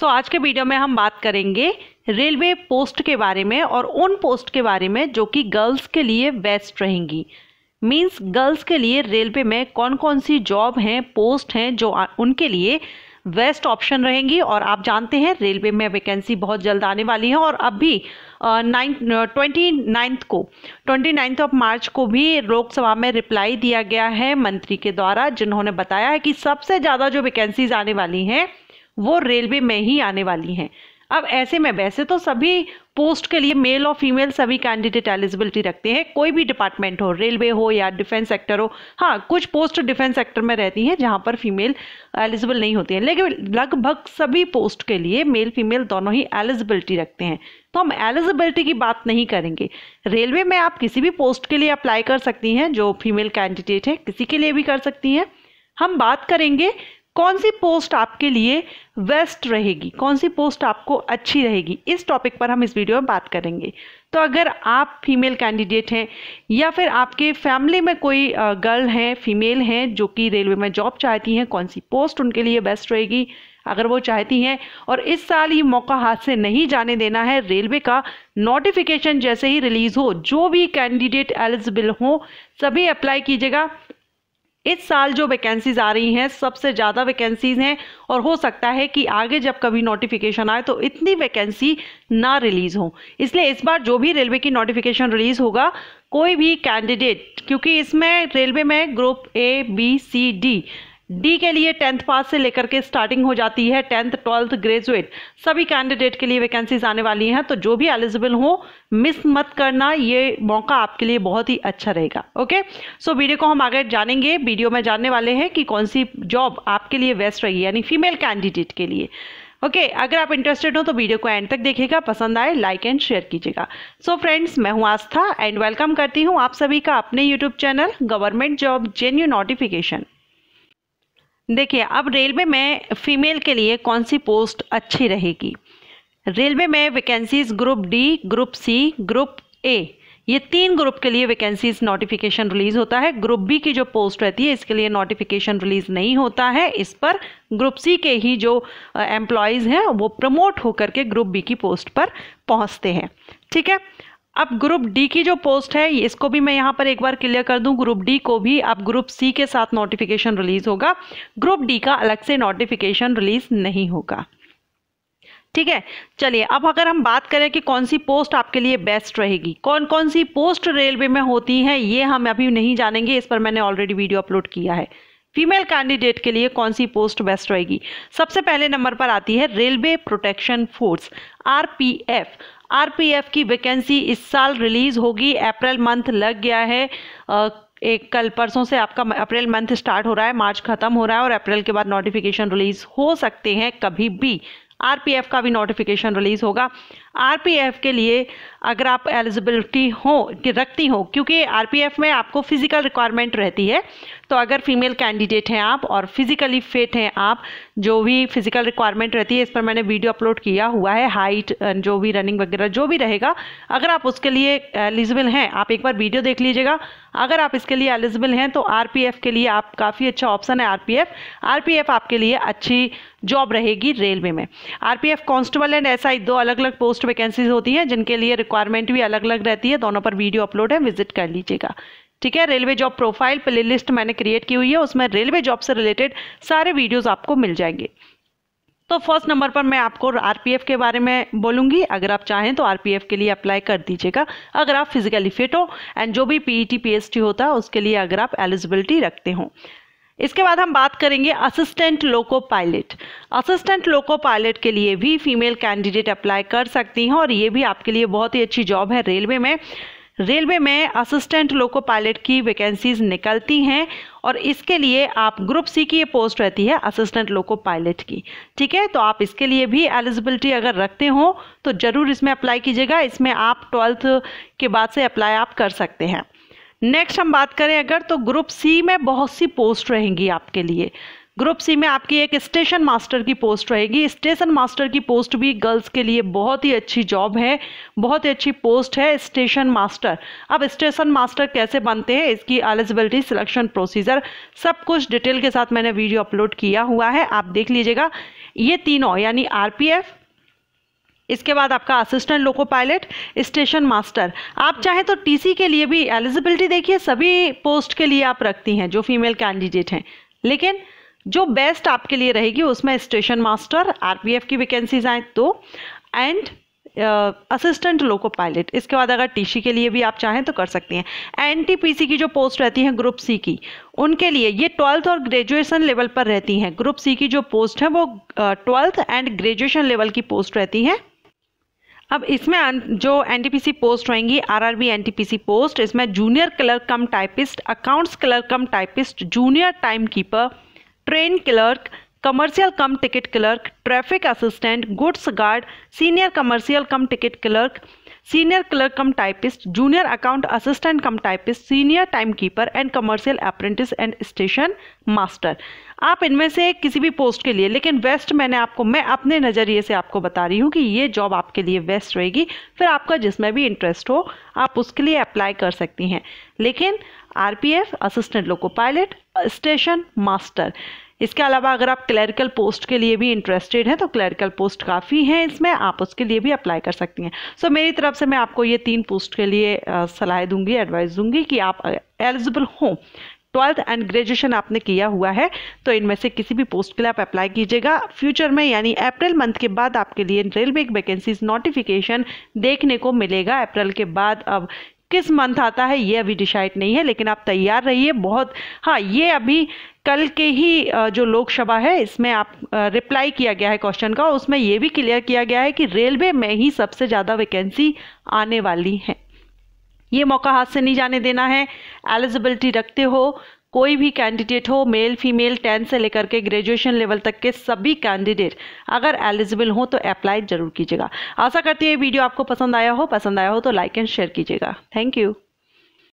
सो so, आज के video में हम बात करेंगे रेलवे पोस्ट के बारे में और उन पोस्ट के बारे में जो कि गर्ल्स के लिए बेस्ट रहेंगी मींस गर्ल्स के लिए रेलवे में कौन कौन सी जॉब हैं पोस्ट हैं जो उनके लिए बेस्ट ऑप्शन रहेंगी और आप जानते हैं रेलवे में वैकेंसी बहुत जल्द आने वाली है और अब भी नाइन ट्वेंटी नाइन्थ को ट्वेंटी नाइन्थ ऑफ मार्च को भी लोकसभा में रिप्लाई दिया गया है मंत्री के द्वारा जिन्होंने बताया है कि सबसे ज़्यादा जो वैकेंसीज आने वाली हैं वो रेलवे में ही आने वाली हैं अब ऐसे में वैसे तो सभी पोस्ट के लिए मेल और फीमेल सभी कैंडिडेट एलिजिबिलिटी रखते हैं कोई भी डिपार्टमेंट हो रेलवे हो या डिफेंस सेक्टर हो हाँ कुछ पोस्ट डिफेंस सेक्टर में रहती हैं जहाँ पर फीमेल एलिजिबल नहीं होती है लेकिन लगभग सभी पोस्ट के लिए मेल फीमेल दोनों ही एलिजिबिलिटी रखते हैं तो हम एलिजिबिलिटी की बात नहीं करेंगे रेलवे में आप किसी भी पोस्ट के लिए अप्लाई कर सकती हैं जो फीमेल कैंडिडेट है किसी के लिए भी कर सकती हैं हम बात करेंगे कौन सी पोस्ट आपके लिए वेस्ट रहेगी कौन सी पोस्ट आपको अच्छी रहेगी इस टॉपिक पर हम इस वीडियो में बात करेंगे तो अगर आप फीमेल कैंडिडेट हैं या फिर आपके फैमिली में कोई गर्ल है फीमेल हैं जो कि रेलवे में जॉब चाहती हैं कौन सी पोस्ट उनके लिए बेस्ट रहेगी अगर वो चाहती हैं और इस साल ये मौका हाथ से नहीं जाने देना है रेलवे का नोटिफिकेशन जैसे ही रिलीज़ हो जो भी कैंडिडेट एलिजिबल हो सभी अप्लाई कीजिएगा इस साल जो वैकेंसीज आ रही हैं सबसे ज़्यादा वैकेंसीज हैं और हो सकता है कि आगे जब कभी नोटिफिकेशन आए तो इतनी वैकेंसी ना रिलीज़ हो इसलिए इस बार जो भी रेलवे की नोटिफिकेशन रिलीज़ होगा कोई भी कैंडिडेट क्योंकि इसमें रेलवे में group A B C D D के लिए टेंथ पास से लेकर के स्टार्टिंग हो जाती है टेंथ ट्वेल्थ ग्रेजुएट सभी कैंडिडेट के लिए वैकेंसीज आने वाली हैं तो जो भी एलिजिबल हो मिस मत करना ये मौका आपके लिए बहुत ही अच्छा रहेगा ओके सो वीडियो को हम आगे जानेंगे वीडियो में जानने वाले हैं कि कौन सी जॉब आपके लिए बेस्ट रहेगी यानी फीमेल कैंडिडेट के लिए ओके okay, अगर आप इंटरेस्टेड हो तो वीडियो को एंड तक देखिएगा पसंद आए लाइक एंड शेयर कीजिएगा सो फ्रेंड्स मैं हूं आस्था एंड वेलकम करती हूं आप सभी का अपने YouTube channel government job genuine notification देखिए अब रेलवे में फीमेल के लिए कौन सी पोस्ट अच्छी रहेगी रेलवे में vacancies group D group C group A ये तीन ग्रुप के लिए वैकेंसीज नोटिफिकेशन रिलीज होता है ग्रुप बी की जो पोस्ट रहती है इसके लिए नोटिफिकेशन रिलीज नहीं होता है इस पर ग्रुप सी के ही जो एम्प्लॉयज़ हैं वो प्रमोट होकर के ग्रुप बी की पोस्ट पर पहुंचते हैं ठीक है अब ग्रुप डी की जो पोस्ट है इसको भी मैं यहाँ पर एक बार क्लियर कर दूँ ग्रुप डी को भी अब ग्रुप सी के साथ नोटिफिकेशन रिलीज़ होगा ग्रुप डी का अलग से नोटिफिकेशन रिलीज़ नहीं होगा ठीक है चलिए अब अगर हम बात करें कि कौन सी पोस्ट आपके लिए बेस्ट रहेगी कौन कौन सी पोस्ट रेलवे में होती है ये हम अभी नहीं जानेंगे इस पर मैंने ऑलरेडी वीडियो अपलोड किया है फीमेल कैंडिडेट के लिए कौन सी पोस्ट बेस्ट रहेगी सबसे पहले नंबर पर आती है railway protection force RPF RPF की वैकेंसी इस साल रिलीज़ होगी अप्रैल मंथ लग गया है आ, एक कल परसों से आपका अप्रैल मंथ स्टार्ट हो रहा है मार्च खत्म हो रहा है और अप्रैल के बाद नोटिफिकेशन रिलीज़ हो सकते हैं कभी भी आरपीएफ का भी नोटिफिकेशन रिलीज़ होगा आरपीएफ के लिए अगर आप एलिजिबिलिटी हो रखती हो क्योंकि आरपीएफ में आपको फिज़िकल रिक्वायरमेंट रहती है तो अगर फीमेल कैंडिडेट हैं आप और फिज़िकली फिट हैं आप जो भी फिज़िकल रिक्वायरमेंट रहती है इस पर मैंने वीडियो अपलोड किया हुआ है हाइट जो भी रनिंग वगैरह जो भी रहेगा अगर आप उसके लिए एलिजिबल हैं आप एक बार वीडियो देख लीजिएगा अगर आप इसके लिए एलिजिबल हैं तो आर के लिए आप काफ़ी अच्छा ऑप्शन है आर पी एफ आपके लिए अच्छी जॉब रहेगी रेलवे में R P constable and SI दो अलग अलग पोस्ट वैकेंसीज होती हैं जिनके लिए रिक्वायरमेंट भी अलग अलग रहती है दोनों पर वीडियो अपलोड है विजिट कर लीजिएगा ठीक है railway job profile playlist मैंने क्रिएट की हुई है उसमें रेलवे जॉब से रिलेटेड सारे वीडियोज़ आपको मिल जाएंगे तो फर्स्ट नंबर पर मैं आपको आरपीएफ के बारे में बोलूंगी अगर आप चाहें तो आरपीएफ के लिए अप्लाई कर दीजिएगा अगर आप फिजिकली फिट हो एंड जो भी पीईटी पीएसटी e होता है उसके लिए अगर आप एलिजिबिलिटी रखते हो इसके बाद हम बात करेंगे assistant loco pilot assistant loco pilot के लिए भी फीमेल कैंडिडेट अप्लाई कर सकती हैं और ये भी आपके लिए बहुत ही अच्छी जॉब है रेलवे में रेलवे में असिस्टेंट लोको पायलट की वैकेंसीज निकलती हैं और इसके लिए आप ग्रुप सी की ये पोस्ट रहती है असिस्टेंट लोको पायलट की ठीक है तो आप इसके लिए भी एलिजिबिलिटी अगर रखते हो तो ज़रूर इसमें अप्लाई कीजिएगा इसमें आप ट्वेल्थ के बाद से अप्लाई आप कर सकते हैं नेक्स्ट हम बात करें अगर तो ग्रुप सी में बहुत सी पोस्ट रहेंगी आपके लिए ग्रुप सी में आपकी एक स्टेशन मास्टर की पोस्ट रहेगी स्टेशन मास्टर की पोस्ट भी गर्ल्स के लिए बहुत ही अच्छी जॉब है बहुत ही अच्छी पोस्ट है स्टेशन मास्टर अब स्टेशन मास्टर कैसे बनते हैं इसकी एलिजिबिलिटी सिलेक्शन प्रोसीजर सब कुछ डिटेल के साथ मैंने वीडियो अपलोड किया हुआ है आप देख लीजिएगा ये तीनों यानी एफ इसके बाद आपका assistant loco pilot station master आप चाहें तो टीसी के लिए भी एलिजिबिलिटी देखिए सभी पोस्ट के लिए आप रखती हैं जो फीमेल कैंडिडेट हैं लेकिन जो बेस्ट आपके लिए रहेगी उसमें स्टेशन मास्टर आरपीएफ की वैकेंसीज आए तो एंड असिस्टेंट लोको पायलट इसके बाद अगर टीसी के लिए भी आप चाहें तो कर सकती हैं एनटीपीसी की जो पोस्ट रहती हैं ग्रुप सी की उनके लिए ये ट्वेल्थ और ग्रेजुएशन लेवल पर रहती हैं ग्रुप सी की जो पोस्ट है वो ट्वेल्थ एंड ग्रेजुएशन लेवल की पोस्ट रहती हैं अब इसमें जो एनटीपीसी पोस्ट रहेंगी आरआरबी एनटीपीसी पोस्ट इसमें junior clerk cum typist accounts clerk cum typist junior time keeper train clerk commercial cum ticket clerk traffic assistant goods guard senior commercial cum ticket clerk clerk cum typist junior account assistant cum typist senior time keeper and commercial apprentice and station master आप इनमें से किसी भी post के लिए लेकिन waste मैंने आपको मैं अपने नज़रिए से आपको बता रही हूँ कि ये जॉब आपके लिए वेस्ट रहेगी फिर आपका जिसमें भी इंटरेस्ट हो आप उसके लिए अप्लाई कर सकती हैं लेकिन F assistant loco pilot station master इसके अलावा अगर आप क्लैरिकल पोस्ट के लिए भी इंटरेस्टेड हैं तो क्लैरिकल पोस्ट काफ़ी हैं इसमें आप उसके लिए भी अप्लाई कर सकती हैं सो so, मेरी तरफ से मैं आपको ये तीन पोस्ट के लिए सलाह दूंगी एडवाइस दूंगी कि आप एलिजिबल हों ट्वेल्थ एंड ग्रेजुएशन आपने किया हुआ है तो इनमें से किसी भी पोस्ट के लिए आप अप्लाई कीजिएगा फ्यूचर में यानी अप्रैल मंथ के बाद आपके लिए रेलवे वैकेंसीज नोटिफिकेशन देखने को मिलेगा अप्रैल के बाद अब किस मंथ आता है ये अभी डिसाइड नहीं है लेकिन आप तैयार रहिए बहुत हाँ ये अभी कल के ही जो लोकसभा है इसमें आप रिप्लाई किया गया है क्वेश्चन का उसमें ये भी क्लियर किया गया है कि रेलवे में ही सबसे ज़्यादा वैकेंसी आने वाली है ये मौका हाथ से नहीं जाने देना है एलिजिबिलिटी रखते हो कोई भी कैंडिडेट हो मेल फीमेल टेंथ से लेकर के ग्रेजुएशन लेवल तक के सभी कैंडिडेट अगर एलिजिबल हो तो अप्लाई जरूर कीजिएगा आशा करती है वीडियो आपको पसंद आया हो पसंद आया हो तो लाइक एंड शेयर कीजिएगा थैंक यू